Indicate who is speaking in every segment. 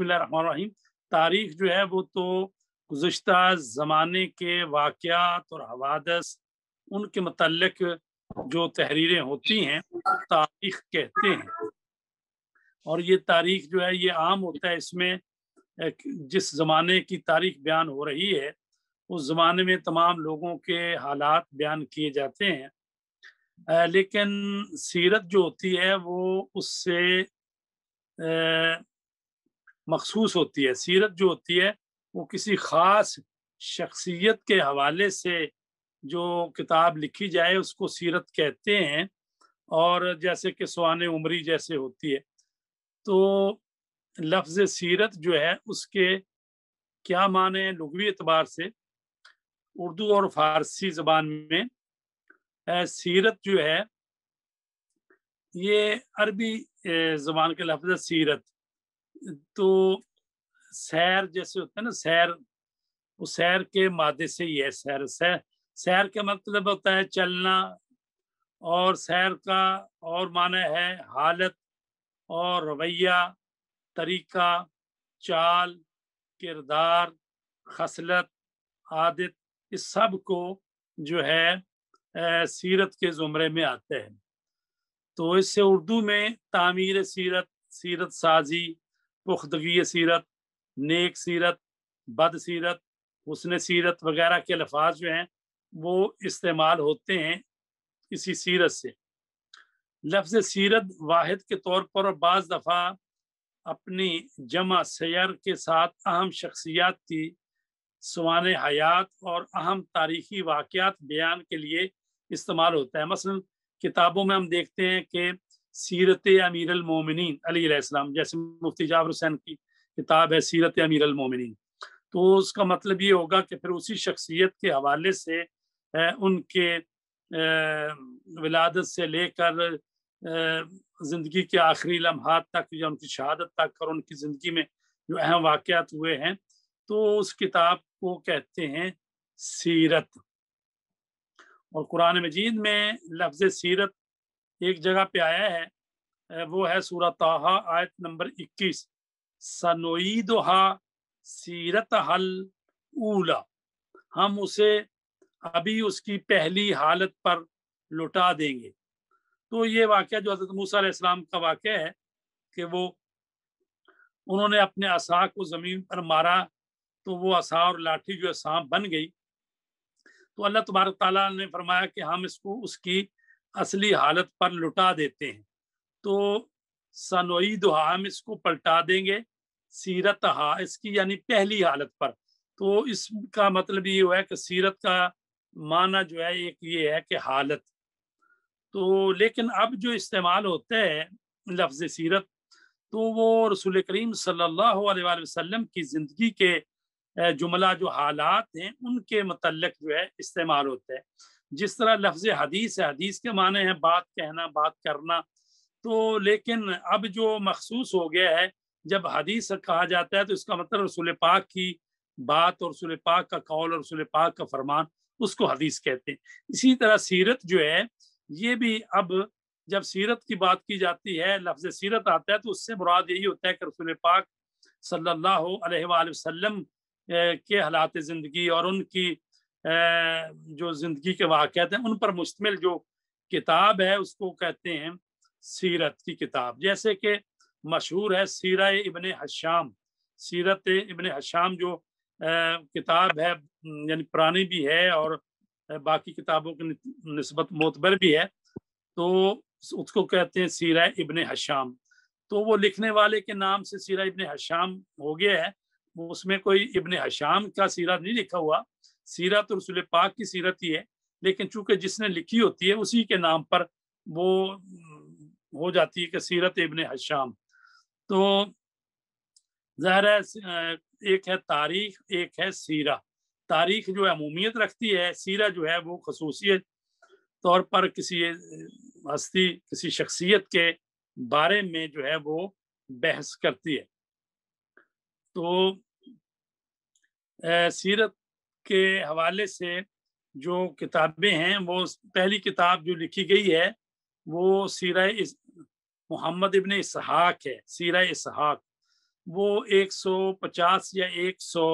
Speaker 1: बसमीम तारीख जो है वो तो गुज्त ज़माने के वाक़ात और हवादस उनके मतलब जो तहरीरें होती हैं तारीख कहते हैं और ये तारीख जो है ये आम होता है इसमें जिस ज़माने की तारीख बयान हो रही है उस ज़माने में तमाम लोगों के हालात बयान किए जाते हैं लेकिन सीरत जो होती है वो उससे मखसूस होती है सीरत जो होती है वो किसी ख़ास शख्सियत के हवाले से जो किताब लिखी जाए उसको सीरत कहते हैं और जैसे कि सुहान उमरी जैसे होती है तो लफ्ज़ सीरत जो है उसके क्या माने लघवी एतबार से उर्दू और फारसी ज़बान में सीरत जो है ये अरबी ज़बान के लफ्ज़ सीरत तो सैर जैसे होता है ना सैर वो सैर के मादे से ही है सैर सैर सैर का मतलब होता है चलना और सैर का और माना है हालत और रवैया तरीका चाल किरदार खसलत आदत इस सब को जो है ए, सीरत के ज़ुमरे में आते हैं तो इससे उर्दू में तामीर सीरत सीरत साजी पुख्तगी सीरत नेक सीरत बद सीरत हुसन सीरत वगैरह के अल्फाज जो हैं वो इस्तेमाल होते हैं किसी सीरत से लफ्ज सीरत वाहिद के तौर पर और बाज़ दफ़ा अपनी जमा सैर के साथ अहम शख्सियात की सवान हयात और अहम तारीखी वाक़ात बयान के लिए इस्तेमाल होता है मसलन किताबों में हम देखते हैं कि सीरत अमीर अलमोमिन अलीसम जैसे मुफ्ती जावर हुसैन की किताब है सीरत अमीर अलमोमिन तो उसका मतलब ये होगा कि फिर उसी शख्सियत के हवाले से उनके विलादत से लेकर ज़िंदगी के आखिरी लम्हा तक या उनकी शहादत तक और उनकी ज़िंदगी में जो अहम वाक़ात हुए हैं तो उस किताब को कहते हैं सीरत और कुरान मजीद में लफ्ज़ सीरत एक जगह पे आया है वो है सूरताहा आयत नंबर 21 सनोईदहा सीरत हल ऊला हम उसे अभी उसकी पहली हालत पर लुटा देंगे तो ये वाक़ जो हजरत मूसा इस्लाम का वाक़ है कि वो उन्होंने अपने असा को ज़मीन पर मारा तो वो असा और लाठी जो है सांप बन गई तो अल्लाह तबारक ने फरमाया कि हम इसको उसकी असली हालत पर लुटा देते हैं तो सनोई दुहा हम इसको पलटा देंगे सीरत हा इसकी यानी पहली हालत पर तो इसका मतलब ये हुआ है कि सीरत का माना जो है एक ये है कि हालत तो लेकिन अब जो इस्तेमाल होता है लफ्ज सीरत तो वो रसूल करीम सल्लल्लाहु अलैहि वसल्लम की ज़िंदगी के जुमला जो हालात हैं उनके मतलब जो है इस्तेमाल होता है जिस तरह लफ्ज हदीस है हदीस के माने हैं बात कहना बात करना तो लेकिन अब जो मखसूस हो गया है जब हदीस कहा जाता है तो इसका मतलब रसुल पाक की बात और रसुल पाक का कौल और रसुल पाक का फरमान उसको हदीस कहते हैं इसी तरह सीरत जो है ये भी अब जब सीरत की बात की जाती है लफ्ज सीरत आता है तो उससे मुराद यही होता है कि रसुल पाक सल्ला अलैहि के हालात ज़िंदगी और उनकी जो जिंदगी के वाक़ात हैं उन पर मुश्तमिल जो किताब है उसको कहते हैं सीरत की किताब जैसे कि मशहूर है सीरा इबन हशाम सीरत इबन हशाम जो किताब है यानी पुरानी भी है और बाकी किताबों की नस्बत मोतबर भी है तो उसको कहते हैं सीरा इबन हशाम तो वो लिखने वाले के नाम से सीरा इबन हशाम हो गया है उसमें कोई इबन हशाम का सीरा नहीं लिखा हुआ सीरत रसुल पाक की सीरत ही है लेकिन चूंकि जिसने लिखी होती है उसी के नाम पर वो हो जाती है कि सीरत इबन हशाम तो ज़ाहिर है एक है तारीख एक है सीरा तारीख जो है अमूमियत रखती है सीरा जो है वो खसूसियत तौर पर किसी हस्ती किसी शख्सियत के बारे में जो है वो बहस करती है तो सीरत के हवाले से जो किताबें हैं वो पहली किताब जो लिखी गई है वो सीरा इस मोहम्मद इबन इसहाक है सीरा इसहाक वो 150 या 100 सौ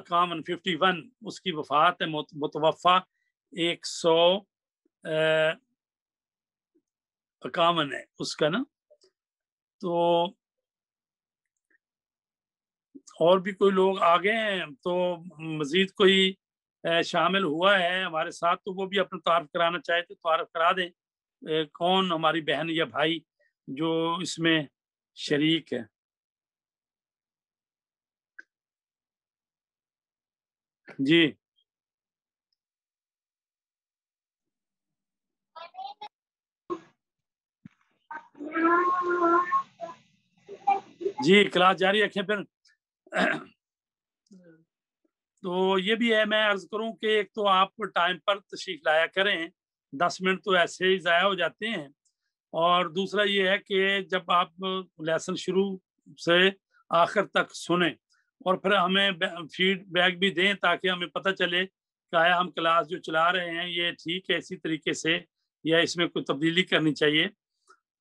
Speaker 1: अकाम फिफ्टी वन उसकी वफात है मुतवफ़ा एक सौ अकावन है उसका ना तो और भी कोई लोग आ गए हैं तो मजीद कोई शामिल हुआ है हमारे साथ तो वो भी अपना तारफ कराना चाहे तो तारफ करा दें कौन हमारी बहन या भाई जो इसमें शरीक है जी जी क्लास जारी रखें फिर तो ये भी है मैं अर्ज करूं कि एक तो आप टाइम पर तशरीफ लाया करें दस मिनट तो ऐसे ही ज़ाया हो जाते हैं और दूसरा ये है कि जब आप लेसन शुरू से आखिर तक सुने और फिर हमें फीडबैक भी दें ताकि हमें पता चले कि आया हम क्लास जो चला रहे हैं ये ठीक है इसी तरीके से या इसमें कोई तब्दीली करनी चाहिए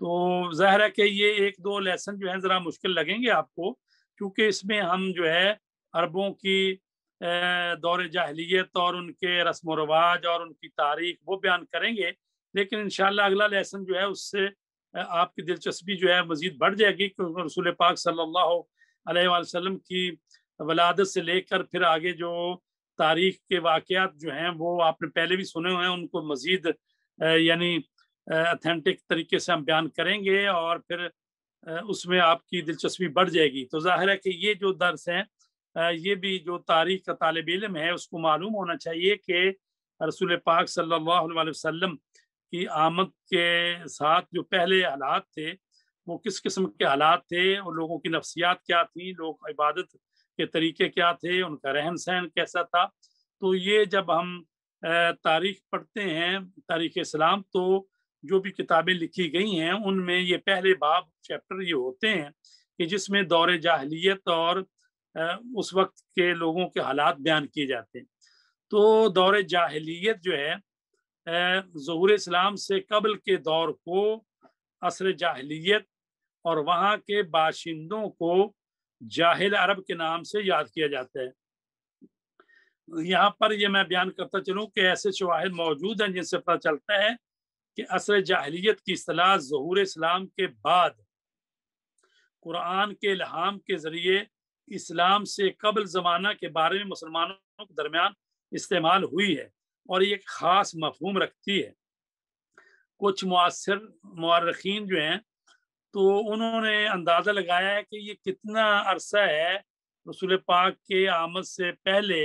Speaker 1: तो जाहिर है कि ये एक दो लेसन जो है ज़रा मुश्किल लगेंगे आपको क्योंकि इसमें हम जो है अरबों की दौर जाहलीत और उनके रस्म रवाज और उनकी तारीख वो बयान करेंगे लेकिन इन अगला लेसन जो है उससे आपकी दिलचस्पी जो है मज़ीद बढ़ जाएगी क्योंकि रसूल पाक सल्ला वसम की वलादत से लेकर फिर आगे जो तारीख के वाक़ात जो हैं वो आपने पहले भी सुने हुए हैं उनको मज़ीद यानी अथेंटिक तरीके से हम बयान करेंगे और फिर उसमें आपकी दिलचस्पी बढ़ जाएगी तो जाहिर है कि ये जो दर्स हैं ये भी जो तारीख का तालब इलम है उसको मालूम होना चाहिए कि रसूल पाक सल्लल्लाहु अलैहि वसल्लम की आमद के साथ जो पहले हालात थे वो किस किस्म के हालात थे और लोगों की नफसियात क्या थी लोग इबादत के तरीके क्या थे उनका रहन सहन कैसा था तो ये जब हम तारीख पढ़ते हैं तारीख इस्लाम तो जो भी किताबें लिखी गई हैं उनमें ये पहले बाब चैप्टर ये होते हैं कि जिसमें दौर जाहलीत और उस वक्त के लोगों के हालात बयान किए जाते हैं तो दौर जाहलीत जो है जहूर इस्लाम से कबल के दौर को असर जाहलीत और वहाँ के बाशिंदों को जाहिल अरब के नाम से याद किया जाता है यहाँ पर यह मैं बयान करता चलूँ कि ऐसे शवाहद मौजूद हैं जिनसे पता चलता है कि असर जाहलीत की असलाह जहूर इस्लाम के बाद कुरान के लहाम के ज़रिए इस्लाम से कबल ज़माना के बारे में मुसलमानों के दरमियान इस्तेमाल हुई है और ये ख़ास मफहम रखती है कुछ मुasर मार्खीन जो हैं तो उन्होंने अंदाज़ा लगाया है कि ये कितना अरसा है रसूल पाक के आमद से पहले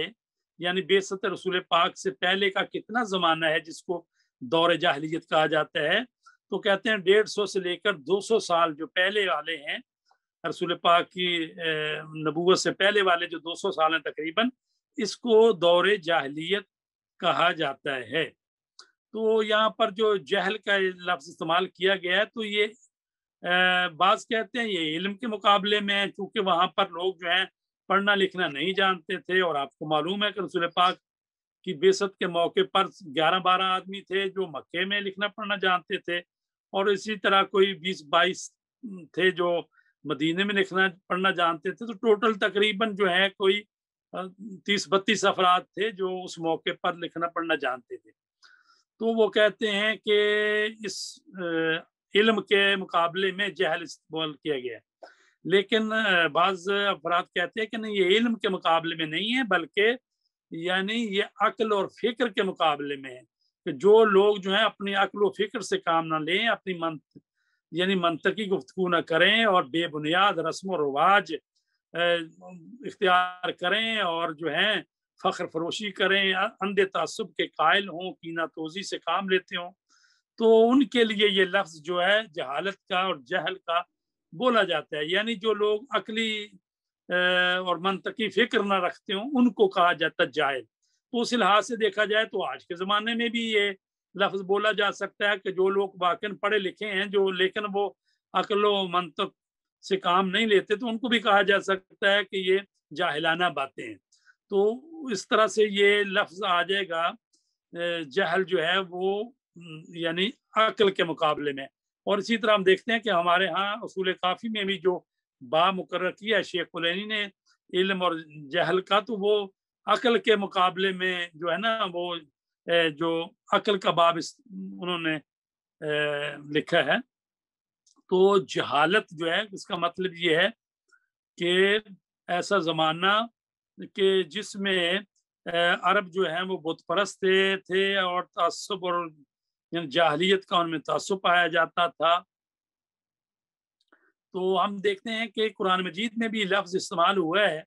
Speaker 1: यानी बेसत रसूल पाक से पहले का कितना ज़माना है जिसको दौर जाहलीत कहा जाता है तो कहते हैं डेढ़ सौ से लेकर दो सौ साल जो पहले वाले हैं रसूल पाक की नबूत से पहले वाले जो दो सौ साल हैं तकरीबन इसको दौर जाहलीत कहा जाता है तो यहाँ पर जो जहल का लफ्ज इस्तेमाल किया गया है तो ये बाज कहते हैं ये इल्म के मुकाबले में चूंकि वहाँ पर लोग जो हैं पढ़ना लिखना नहीं जानते थे और आपको मालूम है कि रसूल पाक कि बेसत के मौके पर 11-12 आदमी थे जो मक्के में लिखना पढ़ना जानते थे और इसी तरह कोई 20-22 थे जो मदीने में लिखना पढ़ना जानते थे तो टोटल तकरीबन जो है कोई तीस बत्तीस अफराद थे जो उस मौके पर लिखना पढ़ना जानते थे तो वो कहते हैं कि इस इल्म के मुकाबले में जहल इस्तेमाल किया गया लेकिन बाज अफराद कहते हैं कि नहीं ये इल्म के मुकाबले में नहीं है बल्कि यानी ये अक्ल और फिक्र के मुकाबले में है कि जो लोग जो है अपनी अक्ल और फिक्र से काम ना लें अपनी मन यानी मंतकी गुफ्तु ना करें और बेबुनियाद रस्म और रवाज इख्तियार करें और जो है फ़ख्र फरोशी करें अंधे तसब के कायल हों कीना तोजी से काम लेते हों तो उनके लिए ये लफ्ज़ जो है जहालत का और जहल का बोला जाता है यानी जो लोग अकली और मंत की फिक्र ना रखते हो उनको कहा जाता जायल तो उस लिहाज से देखा जाए तो आज के ज़माने में भी ये लफ्ज़ बोला जा सकता है कि जो लोग वाकन पढ़े लिखे हैं जो लेकिन वो अकलो मंतक से काम नहीं लेते तो उनको भी कहा जा सकता है कि ये जाहिलाना बातें हैं तो इस तरह से ये लफ्ज़ आ जाएगा जहल जो है वो यानी अकल के मुकाबले में और इसी तरह हम देखते हैं कि हमारे यहाँ असूल काफ़ी में भी जो बा मुकर किया शेख कुलैनी ने इल्म और जहल का तो वो अकल के मुकाबले में जो है ना वो जो अकल का बाब इस उन्होंने लिखा है तो जहालत जो है इसका मतलब ये है कि ऐसा ज़माना के जिसमें अरब जो है वो बुत परस्त थे और तसब और जाहलीत का उनमें तसब पाया जाता था तो हम देखते हैं कि कुरान मजीद में भी लफ्ज इस्तेमाल हुआ है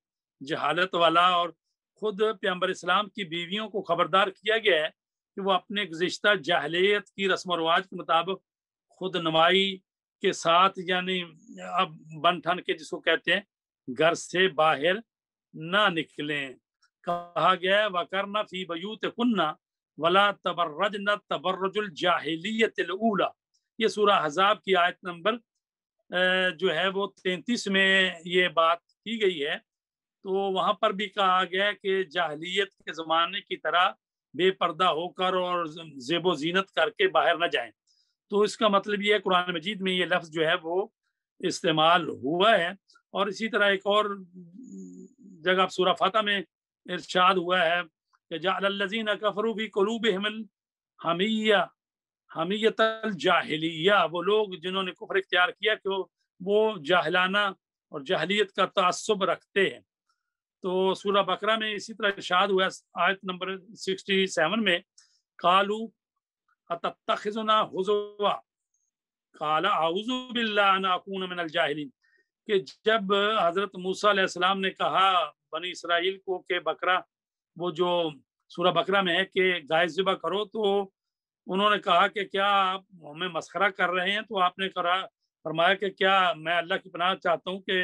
Speaker 1: जहालत वाला और खुद प्यम्बर इस्लाम की बीवियों को खबरदार किया गया है कि वो अपने गुज्त जहलीत की रस्म रवाज के मुताबिक खुद नमाई के साथ यानी अब बन ठन के जिसको कहते हैं घर से बाहर ना निकलें कहा गया है वकरना फी बयूत कुन्ना वला तबर्रज न तबर्रजुल जाहलीत ये सूरह हजाब की आयत नंबर जो है वो तैतीस में ये बात की गई है तो वहाँ पर भी कहा गया कि जाहलीत के ज़माने की तरह बेपर्दा होकर और जेबो जीनत करके बाहर ना जाएं तो इसका मतलब ये कुरान मजीद में ये लफ्ज़ जो है वो इस्तेमाल हुआ है और इसी तरह एक और जगह सूरा फातह में इर्शाद हुआ है कि जालजीन कफरू भी कलूब हमल हमिया हमीयत जाहलिया वो लोग जिन्होंने कुफर इख्तियार किया कि वो वो जाहलाना और जाहलीत का तसब रखते हैं तो सूरह बकरा में इसी तरह इर्शाद हुआ आयत नंबर सिक्सटी सेवन में कालू अतखना हजवा काला आउजुबिल्लाकून मिनल जाहलीन कि जब हज़रत मूसा ने कहा बनी इसराइल को के बकरा वो जो सूरह बकरा में है कि गाय ज़िबा करो तो उन्होंने कहा कि क्या आप हमें मसखरा कर रहे हैं तो आपने करा फरमाया कि क्या मैं अल्लाह की पनाह चाहता हूँ कि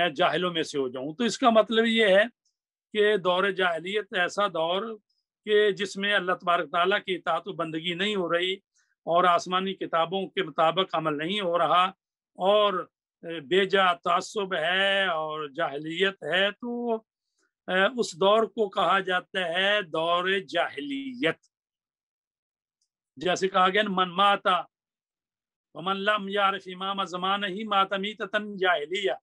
Speaker 1: मैं जाहिलों में से हो जाऊँ तो इसका मतलब ये है कि दौर जाहलीत ऐसा दौर कि जिसमें अल्लाह तबारक ताली की इतात बंदगी नहीं हो रही और आसमानी किताबों के मुताबिक अमल नहीं हो रहा और बेजा तसब है और जाहलीत है तो उस दौर को कहा जाता है दौर जाहलीत जैसे कहा गया मन माता वमन लम इमाम जमान ही मातमी तन जाहिलिया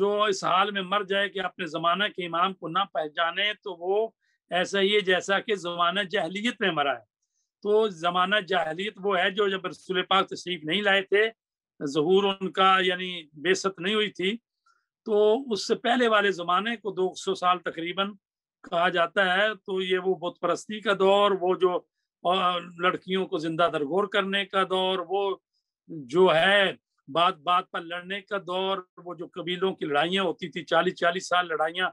Speaker 1: जो इस हाल में मर जाए कि अपने ज़माना के इमाम को ना पहचाने तो वो ऐसा ही है जैसा कि ज़माना जहलीत में मरा है तो ज़माना जहलीत वो है जो जब रसूल पाक तशरीफ नहीं लाए थे जहूर उनका यानी बेसत नहीं हुई थी तो उससे पहले वाले ज़माने को 200 साल तकरीबन कहा जाता है तो ये वो बुत परस्ती का दौर वो जो और लड़कियों को जिंदा दरगोर करने का दौर वो जो है बात बात पर लड़ने का दौर वो जो कबीलों की लड़ाइयाँ होती थी चालीस चालीस साल लड़ाइयाँ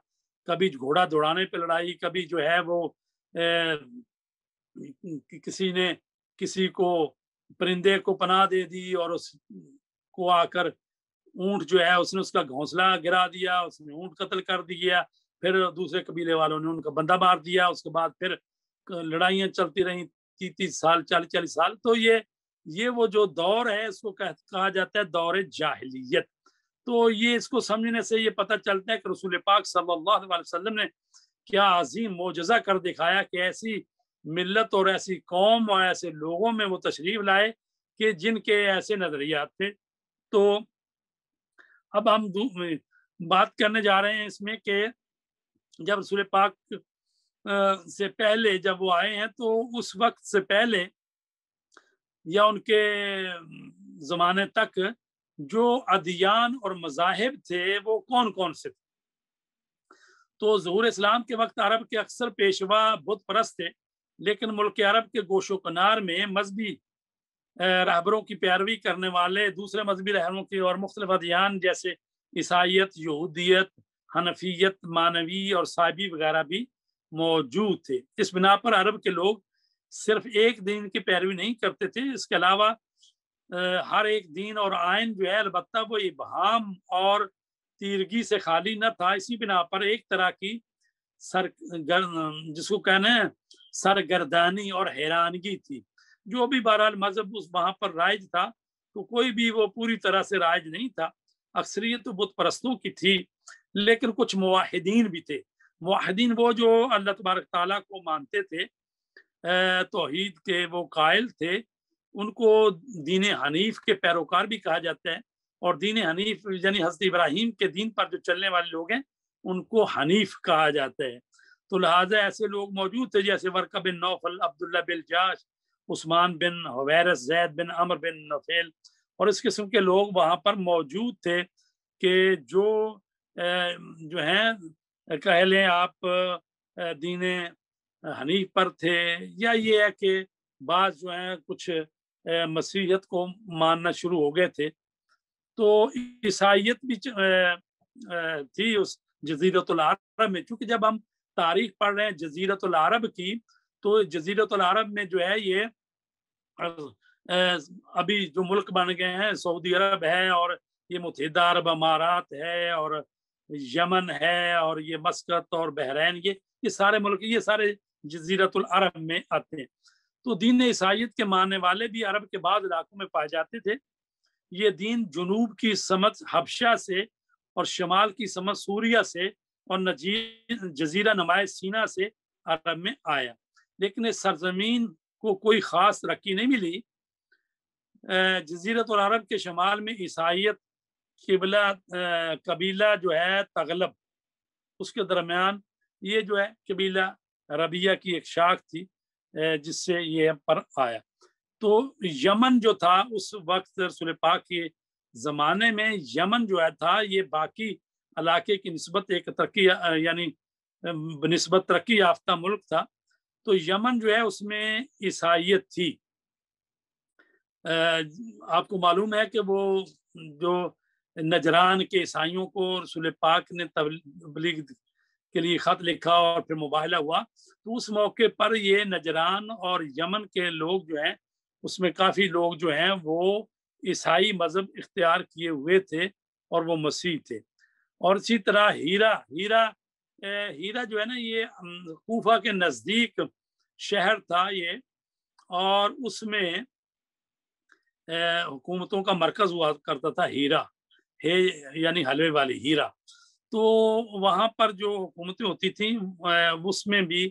Speaker 1: कभी घोड़ा दौड़ाने पे लड़ाई कभी जो है वो ए, कि, किसी ने किसी को परिंदे को पनाह दे दी और उसको आकर ऊंट जो है उसने उसका घोंसला गिरा दिया उसने ऊंट कत्ल कर दिया फिर दूसरे कबीले वालों ने उनका बंदा मार दिया उसके बाद फिर लड़ाइयाँ चलती रहीं तीस तीस साल चालीस चालीस साल तो ये ये वो जो दौर है इसको कह, कहा जाता है दौर जाहलीत तो ये इसको समझने से ये पता चलता है कि रसूल पाक सल्लल्लाहु अलैहि वसल्लम ने क्या अजीम मोजजा कर दिखाया कि ऐसी मिल्लत और ऐसी कौम और ऐसे लोगों में वो तशरीफ लाए कि जिनके ऐसे नज़रियात थे तो अब हम बात करने जा रहे हैं इसमें कि जब रसूल पाक से पहले जब वो आए हैं तो उस वक्त से पहले या उनके ज़माने तक जो अदियान और मजाहब थे वो कौन कौन से थे तो जहूर इस्लाम के वक्त अरब के अक्सर पेशवा बुद्ध परस्त थे लेकिन मुल्क अरब के गोशो कनार में मजहबी रहबरों की पैरवी करने वाले दूसरे मजहबी रहबरों के और मुख्तलिफ अदियान जैसे ईसाइत यहूदियत हनफियत मानवी और साबी वगैरह भी मौजूद थे इस बिना पर अरब के लोग सिर्फ एक दिन की पैरवी नहीं करते थे इसके अलावा हर एक दिन और आयन जो है अलबत् वो इबहम और तीरगी से खाली न था इसी बिना पर एक तरह की सर गर, जिसको कहना है सरगर्दानी और हैरानगी थी जो भी बहरहाल मजहब उस वहाँ पर राइज था तो कोई भी वो पूरी तरह से राइज नहीं था अक्सरियत तो बुत परस्तों की थी लेकिन कुछ मुआहिदीन भी थे माहिदीन वो जो अल्लाह तबारक ताली को मानते थे तोहद के वो कायल थे उनको दीन हनीफ के पैरोकार भी कहा जाता है और दीन हनीफ यानी हजरत इब्राहिम के दीन पर जो चलने वाले लोग हैं उनको हनीफ कहा जाता है तो लिहाजा ऐसे लोग मौजूद थे जैसे वर्का बिन नौफल अब्दुल्ला बिन जाश उस्मान बिन हवैरस जैद बिन अमर बिन नफेल और इस किस्म के लोग वहाँ पर मौजूद थे कि जो जो हैं कह लें आप दीन हनीफ पर थे या ये है कि बाद जो है कुछ मसीहत को मानना शुरू हो गए थे तो ईसाइत भी थी उस जजीरतुल अरब में क्योंकि जब हम तारीख पढ़ रहे हैं जजीरतुल अरब की तो जजीरतुल अरब में जो है ये अभी जो मुल्क बन गए हैं सऊदी अरब है और ये मुतहदा अरब अमारात है और यमन है और ये मस्कत और बहरैन ये ये सारे मुल्क ये सारे जजीरतुल अरब में आते हैं तो दीन ईसाइत के मानने वाले भी अरब के बाद इलाकों में पाए जाते थे ये दीन जुनूब की समझ हबशा से और शमाल की समझ सूर्या से और नजीर जजीरा नुमाय सीना से अरब में आया लेकिन इस सरजमीन को कोई ख़ास तरक्की नहीं मिली जजीरत और अरब के शमाल में ईसाइत किबला कबीला जो है तगलब उसके दरमियान ये जो है कबीला रबिया की एक शाख थी जिससे ये पर आया तो यमन जो था उस वक्त रसूल पाक के ज़माने में यमन जो है था ये बाकी इलाके की नस्बत एक तरक्की यानी नस्बत तरक्की याफ्ता मुल्क था तो यमन जो है उसमें ईसाइत थी आपको मालूम है कि वो जो नजरान के ईसाइयों को रसूल पाक ने तबलीग के लिए खत लिखा और फिर मुबाहला हुआ तो उस मौके पर ये नजरान और यमन के लोग जो हैं उसमें काफ़ी लोग जो हैं वो ईसाई मज़हब इख्तियार किए हुए थे और वो मसीह थे और इसी तरह हीरा हीरा ए, हीरा जो है ना ये कोफा के नज़दीक शहर था ये और उसमें हुकूमतों का मरकज़ हुआ करता था हीरा हे यानी हलवे वाली हीरा तो वहाँ पर जो हुकूमतें होती थी उसमें भी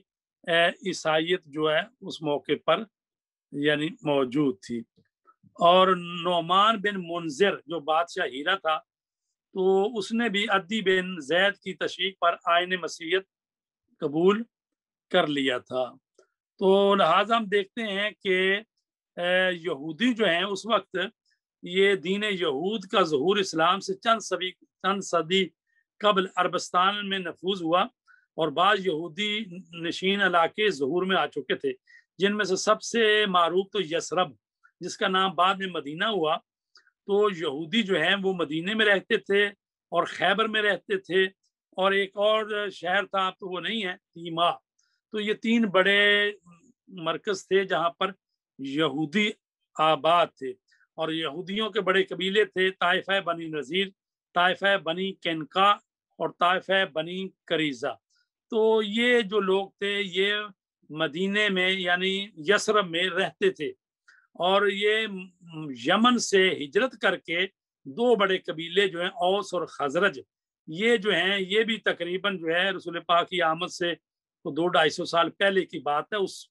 Speaker 1: ईसाइत जो है उस मौके पर यानी मौजूद थी और नोमान बिन मुनजर जो बादशाह हीरा था तो उसने भी अद्दी बिन जैद की तशीक पर आयन मसीहत कबूल कर लिया था तो लिहाजा हम देखते हैं कि यहूदी जो हैं उस वक्त ये दीन यहूद का जहूर इस्लाम से चंद सदी चंद सदी कबल अरबस्तान में नफूज हुआ और बाद यहूदी नशीन इलाके जहूर में आ चुके थे जिनमें से सबसे मारूफ तो यसरब जिसका नाम बाद में मदीना हुआ तो यहूदी जो हैं वो मदीने में रहते थे और खैबर में रहते थे और एक और शहर था अब तो वो नहीं है तीमा तो ये तीन बड़े मरकज थे जहाँ पर यहूदी आबाद थे और यहूदियों के बड़े कबीले थे ताइफ बनी नज़ीर ताइफ बनी कैनका और ताइफ बनी करीज़ा तो ये जो लोग थे ये मदीने में यानी यसरब में रहते थे और ये यमन से हिजरत करके दो बड़े कबीले जो हैं औस और खजरज ये जो हैं ये भी तकरीबन जो है रसूल पा की आमद से तो दो ढाई सौ साल पहले की बात है उस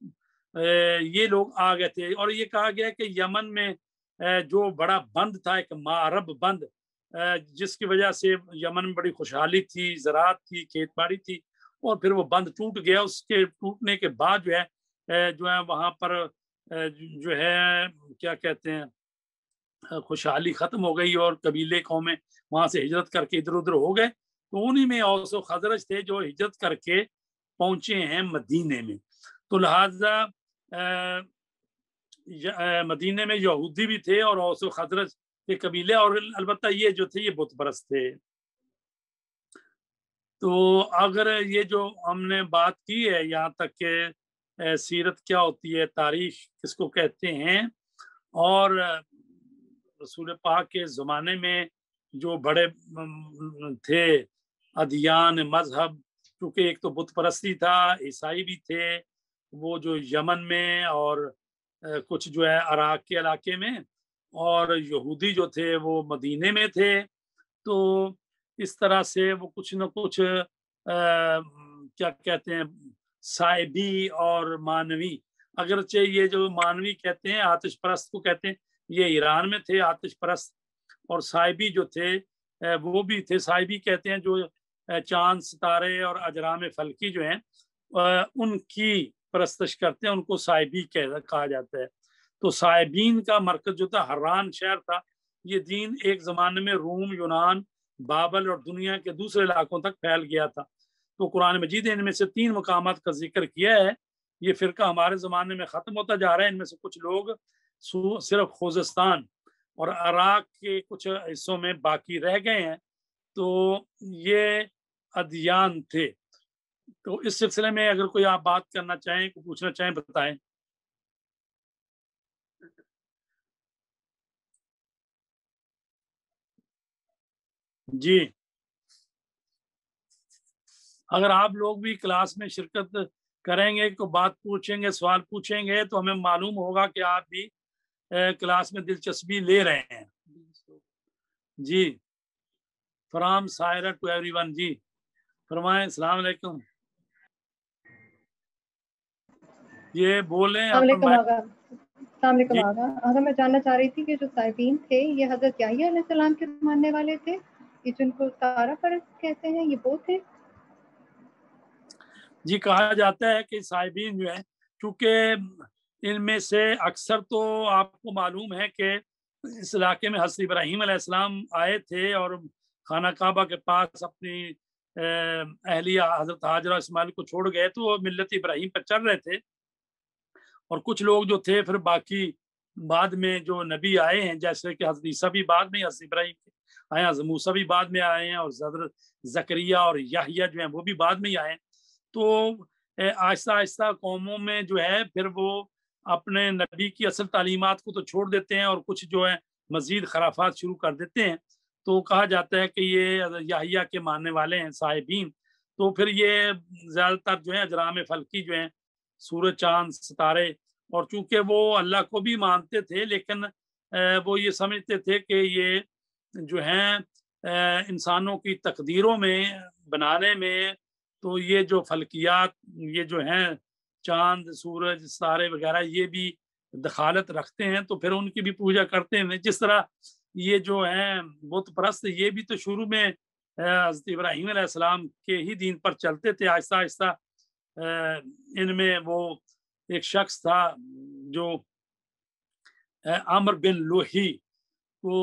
Speaker 1: ये लोग आ गए थे और ये कहा गया कि यमन में जो बड़ा बंद था एक अरब बंद जिसकी वजह से यमन में बड़ी खुशहाली थी ज़रात थी खेतबाड़ी थी और फिर वो बंद टूट गया उसके टूटने के बाद जो है जो है वहाँ पर जो है क्या कहते हैं खुशहाली ख़त्म हो गई और कबीले कौमें वहाँ से हिजरत करके इधर उधर हो गए तो उन्हीं में औसो खजरज थे जो हिजरत करके पहुँचे हैं मदीने में तो लिहाजा मदीने में यहूदी भी थे और औस खदरज के कबीले और अलबत् ये जो थे ये बुत परस्त थे तो अगर ये जो हमने बात की है यहाँ तक के सीरत क्या होती है तारीख किसको कहते हैं और रसूल पाक के ज़माने में जो बड़े थे अदियान मजहब क्योंकि एक तो बुत परस्ती था ईसाई भी थे वो जो यमन में और कुछ जो है अराक के इलाके में और यहूदी जो थे वो मदीने में थे तो इस तरह से वो कुछ न कुछ आ, क्या कहते हैं साइबी और मानवी अगरचे ये जो मानवी कहते हैं आतिश परस्त को कहते हैं ये ईरान में थे आतिश परस्त और साइबी जो थे वो भी थे साइबी कहते हैं जो चांद सितारे और अजराम फलकी जो हैं उनकी परस्तश करते हैं उनको साहिबी कह, कहा जाता है तो साहिबीन का मरकज जो था हरान शहर था ये दीन एक ज़माने में रूम यूनान बाबल और दुनिया के दूसरे इलाकों तक फैल गया था तो कुरान मजीद ने इनमें से तीन मकाम का जिक्र किया है ये फ़िरका हमारे ज़माने में ख़त्म होता जा रहा है इनमें से कुछ लोग सिर्फ खोजस्तान और अराक के कुछ हिस्सों में बाकी रह गए हैं तो ये अध्ययन थे तो इस सिलसिले में अगर कोई आप बात करना चाहें पूछना चाहें बताएं जी अगर आप लोग भी क्लास में शिरकत करेंगे को बात पूछेंगे सवाल पूछेंगे तो हमें मालूम होगा कि आप भी ए, क्लास में दिलचस्पी ले रहे हैं जी फ्राम सायरा टू एवरीवन जी फरमाएं सलाम ये बोले अगर मैं जानना चाह रही थी कि जो साहिबीन थे ये हजरत याहिया के मानने वाले थे ये जिनको तारा परस कहते हैं ये वो थे जी कहा जाता है कि साहिबीन जो है क्योंकि इनमें से अक्सर तो आपको मालूम है कि इस इलाके में हजरत इब्राहिम अलैहिस्सलाम आए थे और खाना काबा के पास अपनी अहलिया हजरत हाजरा इसमाइल को छोड़ गए तो वो मिल्लत इब्राहिम पर चल रहे थे और कुछ लोग जो थे फिर बाकी बाद में जो नबी आए हैं जैसे कि हजरत ईसा भी बाद में हजरत इब्राहिम आए हैं मूसा भी बाद में आए हैं और हजरत जकरिया और याहिया जो है वो भी बाद में ही आए हैं तो आहिस्ता आहिस्ता कौमों में जो है फिर वो अपने नबी की असल तालीमत को तो छोड़ देते हैं और कुछ जो है मजीद खराफात शुरू कर देते हैं तो कहा जाता है कि ये याहिया के मानने वाले हैं साहिबीन तो फिर ये ज़्यादातर जो है अजराम फलकी जो हैं सूरज चांद सितारे और चूंकि वो अल्लाह को भी मानते थे लेकिन वो ये समझते थे कि ये जो हैं इंसानों की तकदीरों में बनाने में तो ये जो फलकियात ये जो हैं चांद सूरज सितारे वगैरह ये भी दखालत रखते हैं तो फिर उनकी भी पूजा करते हैं जिस तरह ये जो हैं बुत परस्त ये भी तो शुरू में हजरत इब्राहिम के ही दीन पर चलते थे आहिस्ता आहिस्ता इनमें वो एक शख्स था जो आमर बिन लोही वो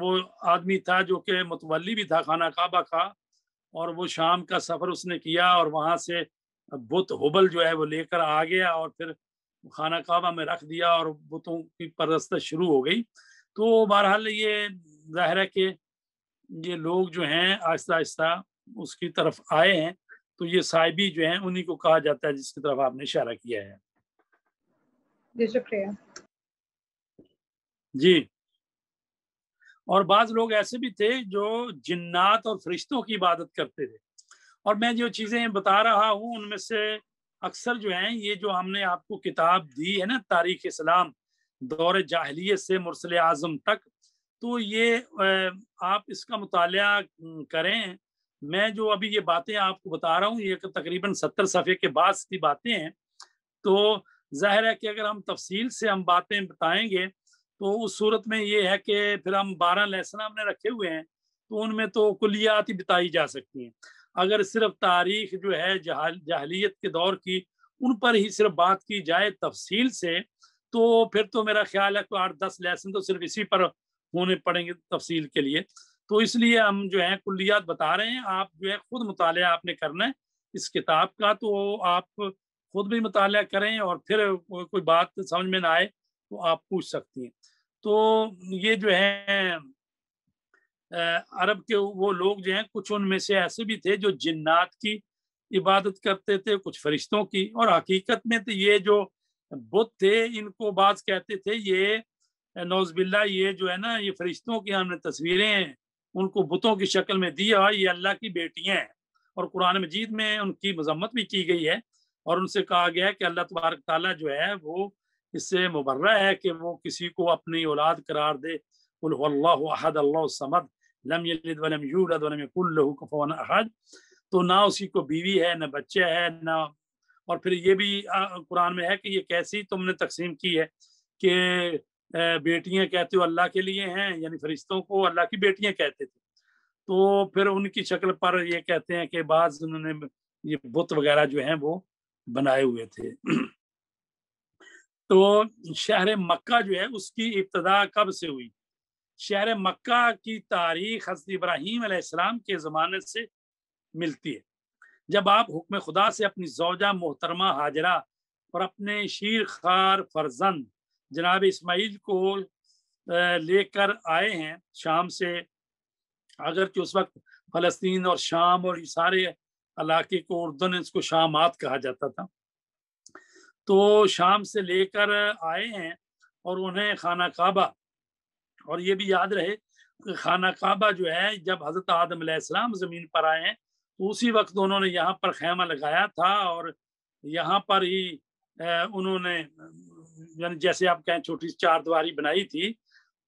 Speaker 1: वो आदमी था जो कि मतवली भी था खाना काबा का और वो शाम का सफ़र उसने किया और वहाँ से बुत हुबल जो है वो लेकर आ गया और फिर खाना काबा में रख दिया और बुतों की परस्त शुरू हो गई तो बहरहाल ये ज़ाहिर है कि ये लोग जो हैं आहिस्ता आहिस्ता उसकी तरफ आए हैं तो ये साहिबी जो है उन्हीं को कहा जाता है जिसकी तरफ आपने इशारा किया है जी और बाज लोग ऐसे भी थे जो जिन्नात और फरिश्तों की इबादत करते थे और मैं जो चीज़ें बता रहा हूँ उनमें से अक्सर जो है ये जो हमने आपको किताब दी है ना तारीख इस्लाम दौरे जाहलीत से मुरसले आज़म तक तो ये आप इसका मुताल करें मैं जो अभी ये बातें आपको बता रहा हूँ ये तकरीबन सत्तर सफ़े के बाद की बातें हैं तो जाहिर है कि अगर हम तफसील से हम बातें बताएंगे तो उस सूरत में ये है कि फिर हम बारह लहसन हमने रखे हुए हैं तो उनमें तो कुलियात ही बताई जा सकती हैं अगर सिर्फ तारीख जो है जहलीत के दौर की उन पर ही सिर्फ बात की जाए तफसील से तो फिर तो मेरा ख्याल है कि आठ दस लहसन तो सिर्फ इसी पर होने पड़ेंगे तफसील के लिए तो इसलिए हम जो है कुल्लियात बता रहे हैं आप जो है खुद मुताल आपने करना है इस किताब का तो आप खुद भी मुताल करें और फिर कोई बात समझ में ना आए तो आप पूछ सकती हैं तो ये जो है अरब के वो लोग जो हैं कुछ उनमें से ऐसे भी थे जो जिन्नात की इबादत करते थे कुछ फरिश्तों की और हकीकत में तो ये जो बुद्ध थे इनको बाज कहते थे ये नौजबिल्ला ये जो है ना ये फरिश्तों की हमने तस्वीरें उनको बुतों की शक्ल में दिया ये अल्लाह की बेटियां हैं और कुरान मजीद में उनकी मजम्मत भी की गई है और उनसे कहा गया है कि अल्लाह तबारक ताला जो है वो इससे मुबर्रा है कि वो किसी को अपनी औलाद करार दे अहद तो ना उसी को बीवी है ना बच्चे है ना और फिर ये भी कुरान में है कि ये कैसी तुमने तकसीम की है कि बेटियां कहते हो अल्लाह के लिए हैं यानी फरिश्तों को अल्लाह की बेटियां कहते थे तो फिर उनकी शक्ल पर ये कहते हैं कि बाज उन्होंने ये बुत वगैरह जो हैं वो बनाए हुए थे तो शहर मक्का जो है उसकी इब्तदा कब से हुई शहर मक्का की तारीख हजरत इब्राहिम आसमाम के ज़माने से मिलती है जब आप हुक्म खुदा से अपनी जौजा मोहतरमा हाजरा और अपने शीर खार फरजंद जनाब इसमाइल को लेकर आए हैं शाम से अगर कि उस वक्त फलस्तीन और शाम और सारे इलाके को उर्दन इसको शामात कहा जाता था तो शाम से लेकर आए हैं और उन्हें खाना काबा और ये भी याद रहे खाना काबा जो है जब हज़रत आदम ज़मीन पर आए हैं तो उसी वक्त उन्होंने यहाँ पर खैमा लगाया था और यहाँ पर ही उन्होंने जैसे आप कहें छोटी चार द्वारी बनाई थी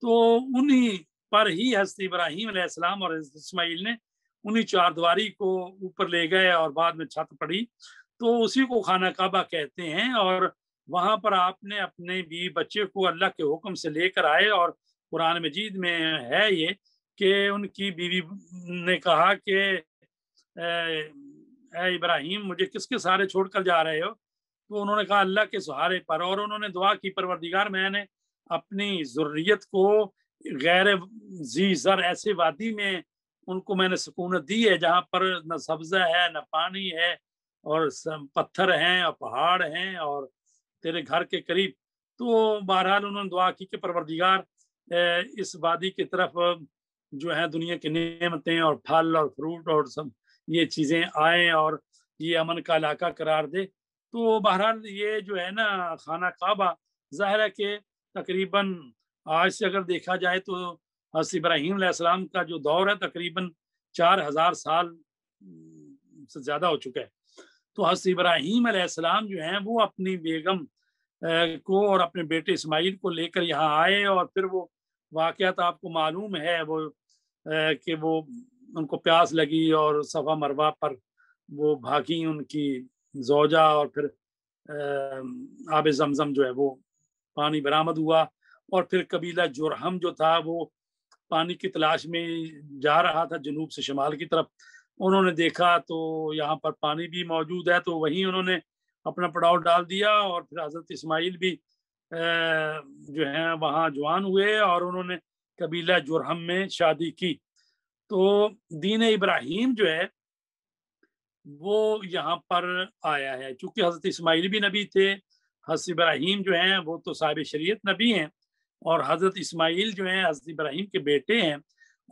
Speaker 1: तो उन्हीं पर ही हजरत इब्राहिम अलैहिस्सलाम और इसमाइल ने उन्हीं चार द्वारी को ऊपर ले गए और बाद में छत पड़ी तो उसी को खाना काबा कहते हैं और वहां पर आपने अपने भी बच्चे को अल्लाह के हुक्म से लेकर आए और कुरान मजीद में है ये कि उनकी बीवी ने कहा कि इब्राहिम मुझे किसके सहारे छोड़कर जा रहे हो तो उन्होंने कहा अल्लाह के सहारे पर और उन्होंने दुआ की परवरदिगार मैंने अपनी जरूरीत को गैर जी ज़र ऐसे वादी में उनको मैंने सुकून दी है जहाँ पर न सब्जा है न पानी है और पत्थर हैं और पहाड़ हैं और तेरे घर के करीब तो बहरहाल उन्होंने दुआ की कि परवरदिगार इस वादी की तरफ जो है दुनिया की नियमतें और फल और फ्रूट और सब ये चीज़ें आए और ये अमन का इलाका करार दे तो बहरहाल ये जो है ना खाना काबा ज़ाहिर है कि तकरीबन आज से अगर देखा जाए तो हस इब्राहिम का जो दौर है तकरीबन चार हज़ार साल से ज़्यादा हो चुका है तो हस इब्राहिम जो हैं वो अपनी बेगम को और अपने बेटे इसमाइल को लेकर यहाँ आए और फिर वो वाक़ात आपको मालूम है वो कि वो उनको प्यास लगी और सफ़ा मरवा पर वो भागी उनकी जोजा और फिर आब जमजम जो है वो पानी बरामद हुआ और फिर कबीला जुरहम जो था वो पानी की तलाश में जा रहा था जनूब से शमाल की तरफ उन्होंने देखा तो यहाँ पर पानी भी मौजूद है तो वहीं उन्होंने अपना पड़ाव डाल दिया और फिर हज़रत इसमाइल भी जो है वहाँ जवान हुए और उन्होंने कबीला जुरहम में शादी की तो दीन इब्राहिम जो है वो यहाँ पर आया है चूंकि हज़रत इसमाइल भी नबी थे हज़रत इब्राहिम जो हैं वो तो साहिब शरीयत नबी हैं और हज़रत इसमाइल जो हैं हज़रत इब्राहिम के बेटे हैं